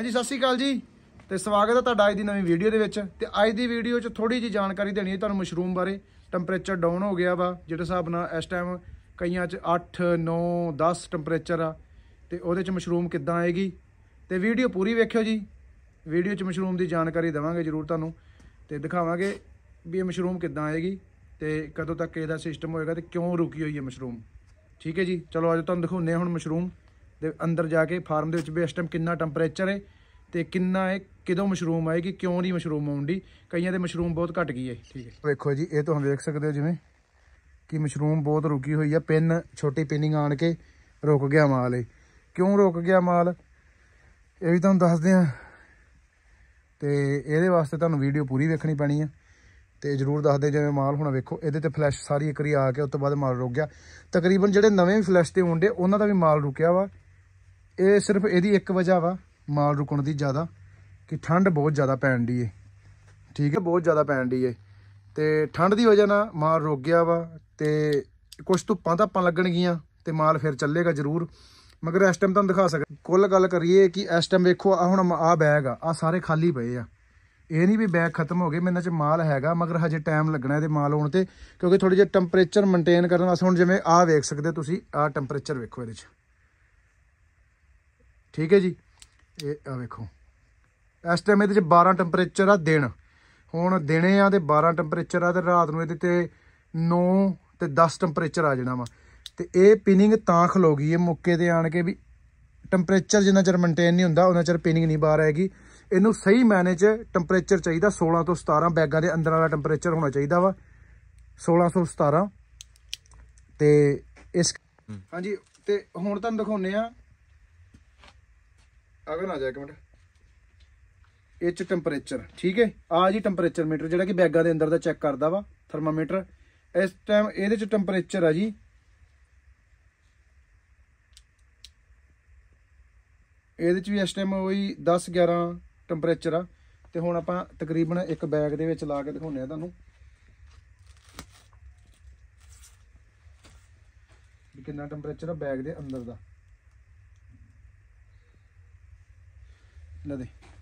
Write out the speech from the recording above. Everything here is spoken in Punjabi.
ਹਾਂਜੀ ਸਤਿ ਸ਼੍ਰੀ ਅਕਾਲ ਜੀ ਤੇ ਸਵਾਗਤ ਹੈ ਤੁਹਾਡਾ ਅੱਜ ਦੀ ਨਵੀਂ ਵੀਡੀਓ ਦੇ ਵਿੱਚ ਤੇ ਅੱਜ ਦੀ ਵੀਡੀਓ 'ਚ ਥੋੜੀ ਜੀ ਜਾਣਕਾਰੀ ਦੇਣੀ ਹੈ ਤੁਹਾਨੂੰ ਮਸ਼ਰੂਮ ਬਾਰੇ ਟੈਂਪਰੇਚਰ ਡਾਊਨ ਹੋ ਗਿਆ ਵਾ ਜਿਹੜੇ ਹਿਸਾਬ ਨਾਲ ਇਸ ਟਾਈਮ ਕਈਆਂ 'ਚ 8 9 10 ਟੈਂਪਰੇਚਰ ਆ ਤੇ ਉਹਦੇ 'ਚ ਮਸ਼ਰੂਮ ਕਿੱਦਾਂ ਆਏਗੀ ਤੇ ਵੀਡੀਓ ਪੂਰੀ ਵੇਖਿਓ ਜੀ ਵੀਡੀਓ 'ਚ ਮਸ਼ਰੂਮ ਦੀ ਜਾਣਕਾਰੀ ਦੇਵਾਂਗੇ ਜ਼ਰੂਰ ਤੁਹਾਨੂੰ ਤੇ ਦਿਖਾਵਾਂਗੇ ਵੀ ਇਹ ਮਸ਼ਰੂਮ ਕਿੱਦਾਂ ਆਏਗੀ ਤੇ ਕਦੋਂ ਤੱਕ ਇਹਦਾ ਸਿਸਟਮ ਹੋਏਗਾ ਤੇ ਕਿਉਂ ਰੁਕੀ ਹੋਈ ਹੈ ਮਸ਼ਰੂਮ ਠੀਕ ਹੈ ਜੀ ਚਲੋ ਅੱਜ ਤੁਹਾਨੂੰ ਦਿਖਾਉਂਦੇ ਹਾਂ ਹੁਣ ਮਸ਼ਰੂਮ ਦੇ ਅੰਦਰ ਜਾ ਕੇ ਫਾਰਮ ਦੇ ਵਿੱਚ ਵੀ ਇਸ ਟਾਈਮ ਕਿੰਨਾ ਟੈਂਪਰੇਚਰ ਹੈ ਤੇ ਕਿੰਨਾ ਹੈ ਕਿਦੋਂ ਮਸ਼ਰੂਮ ਆਏਗੀ ਕਿਉਂ ਨਹੀਂ ਮਸ਼ਰੂਮ ਆਉਂਦੀ ਕਈਆਂ ਦੇ ਮਸ਼ਰੂਮ ਬਹੁਤ ਘਟ ਗਈ ਹੈ ਠੀਕ ਹੈ ਵੇਖੋ ਜੀ ਇਹ ਤੁਸੀਂ ਵੇਖ ਸਕਦੇ ਹੋ ਜਿਵੇਂ ਕਿ ਮਸ਼ਰੂਮ ਬਹੁਤ ਰੁਕੀ ਹੋਈ ਹੈ ਪਿੰਨ ਛੋਟੀ ਪਿੰਨਿੰਗ ਆਣ ਕੇ ਰੁਕ ਗਿਆ ਮਾਲ ਇਹ ਕਿਉਂ ਰੁਕ ਗਿਆ ਮਾਲ ਇਹ ਵੀ ਤੁਹਾਨੂੰ ਦੱਸਦੇ ਆ ਤੇ ਇਹਦੇ ਵਾਸਤੇ ਤੁਹਾਨੂੰ ਵੀਡੀਓ ਪੂਰੀ ਵੇਖਣੀ ਪੈਣੀ ਆ ਤੇ ਜਰੂਰ ਦੱਸਦੇ ਜਿਵੇਂ ਮਾਲ ਹੁਣ ਵੇਖੋ ਇਹਦੇ ਤੇ ਫਲੈਸ਼ ਸਾਰੀ ਰੀ ਆ ਕੇ ਉਸ ਤੋਂ ਬਾਅਦ ਮਾਲ ਰੁਕ ਗਿਆ ਤਕਰੀਬਨ ਜਿਹੜੇ ਨਵੇਂ ਫਲੈਸ਼ ਤੇ ਹੁੰਦੇ ਉਹਨਾਂ ਦਾ ਵੀ ਮਾਲ ਰੁਕਿਆ ਵਾ ਇਹ ਸਿਰਫ ਇਹਦੀ ਇੱਕ ਵਜ੍ਹਾ ਵਾ ਮਾਲ ਰੁਕਣ ਦੀ ਜ਼ਿਆਦਾ ਕਿ ਠੰਡ ਬਹੁਤ ਜ਼ਿਆਦਾ ਪੈਣ ਦੀ ਏ ਠੀਕ ਹੈ ਬਹੁਤ ਜ਼ਿਆਦਾ ਪੈਣ ਦੀ ਏ ਤੇ ਠੰਡ ਦੀ ਵਜ੍ਹਾ ਨਾਲ ਮਾਲ ਰੁਕ ਗਿਆ ਵਾ ਤੇ ਕੁਝ ਧੁੱਪਾਂ ਲੱਗਣ ਲੱਗਣਗੀਆਂ ਤੇ ਮਾਲ ਫਿਰ ਚੱਲੇਗਾ ਜ਼ਰੂਰ ਮਗਰ ਇਸ ਟਾਈਮ ਤੁਹਾਨੂੰ ਦਿਖਾ ਸਕਦਾ ਕੁੱਲ ਗੱਲ ਕਰੀਏ ਕਿ ਇਸ ਟਾਈਮ ਵੇਖੋ ਆ ਹੁਣ ਆ ਬੈਗ ਆ ਆ ਸਾਰੇ ਖਾਲੀ ਪਏ ਆ ਇਹ ਨਹੀਂ ਵੀ ਬੈਗ ਖਤਮ ਹੋ ਗਏ ਮੇਰੇ ਚ ਮਾਲ ਹੈਗਾ ਮਗਰ ਹਜੇ ਟਾਈਮ ਲੱਗਣਾ ਇਹਦੇ ਮਾਲ ਆਉਣ ਤੇ ਕਿਉਂਕਿ ਥੋੜੀ ਜਿਹੀ ਟੈਂਪਰੇਚਰ ਮੇਨਟੇਨ ਕਰਨ ਵਾਸਤੇ ਹੁਣ ਜਿਵੇਂ ਆ ਵੇਖ ਸਕਦੇ ਤੁਸੀਂ ਆ ਟੈਂਪਰੇਚਰ ਵੇਖੋ ਇਹਦੇ ਚ ਠੀਕ ਹੈ ਜੀ ਇਹ ਆ ਵੇਖੋ ਇਸ ਟਾਈਮ ਇਹਦੇ 'ਚ 12 ਟੈਂਪਰੇਚਰ ਆ ਦਿਨ ਹੁਣ ਦਿਨੇ ਆ ਤੇ 12 ਟੈਂਪਰੇਚਰ ਆ ਤੇ ਰਾਤ ਨੂੰ ਇਹਦੇ ਤੇ 9 ਤੇ 10 ਟੈਂਪਰੇਚਰ ਆ ਜਾਣਾ ਵਾ ਤੇ ਇਹ ਪਿਨਿੰਗ ਤਾਂ ਖਲੋ ਗਈ ਇਹ ਮੁੱਕੇ ਤੇ ਆਣ ਕੇ ਵੀ ਟੈਂਪਰੇਚਰ ਜਿੰਨਾ ਚਿਰ ਮੇਨਟੇਨ ਨਹੀਂ ਹੁੰਦਾ ਉਹਨਾਂ ਚਿਰ ਪਿਨਿੰਗ ਨਹੀਂ ਬਾਹਰ ਆਏਗੀ ਇਹਨੂੰ ਸਹੀ ਮੈਨੇਜ ਟੈਂਪਰੇਚਰ ਚਾਹੀਦਾ 16 ਤੋਂ 17 ਬੈਗਾਂ ਦੇ ਅੰਦਰ ਵਾਲਾ ਟੈਂਪਰੇਚਰ ਹੋਣਾ ਚਾਹੀਦਾ ਵਾ 1617 ਤੇ ਇਸ ਹਾਂਜੀ ਤੇ ਹੁਣ ਤੁਹਾਨੂੰ ਦਿਖਾਉਨੇ ਆ ਅਗਰ ਆ ਜਾ ਇੱਕ ਮਿੰਟ ਇਹ ਚ ਟੈਂਪਰੇਚਰ ਠੀਕ ਹੈ ਆ ਜੀ ਟੈਂਪਰੇਚਰ ਮੀਟਰ ਜਿਹੜਾ ਕਿ ਬੈਗਾਂ ਦੇ ਅੰਦਰ ਦਾ ਚੈੱਕ ਕਰਦਾ ਵਾ ਥਰਮਾਮੀਟਰ ਇਸ ਟਾਈਮ ਇਹਦੇ ਚ ਟੈਂਪਰੇਚਰ ਆ ਜੀ ਇਹਦੇ ਚ ਵੀ ਇਸ ਟਾਈਮ ਉਹੀ 10 11 ਟੈਂਪਰੇਚਰ ਆ ਤੇ ਹੁਣ ਆਪਾਂ ਤਕਰੀਬਨ ਇੱਕ ਬੈਗ ਦੇ ਵਿੱਚ ਲਾ ਕੇ ਦਿਖਾਉਂਦੇ ਆ ਤੁਹਾਨੂੰ ਕਿੰਨਾ ਟੈਂਪਰੇਚਰ ਆ ਬੈਗ ਦੇ ਅੰਦਰ ਦਾ nada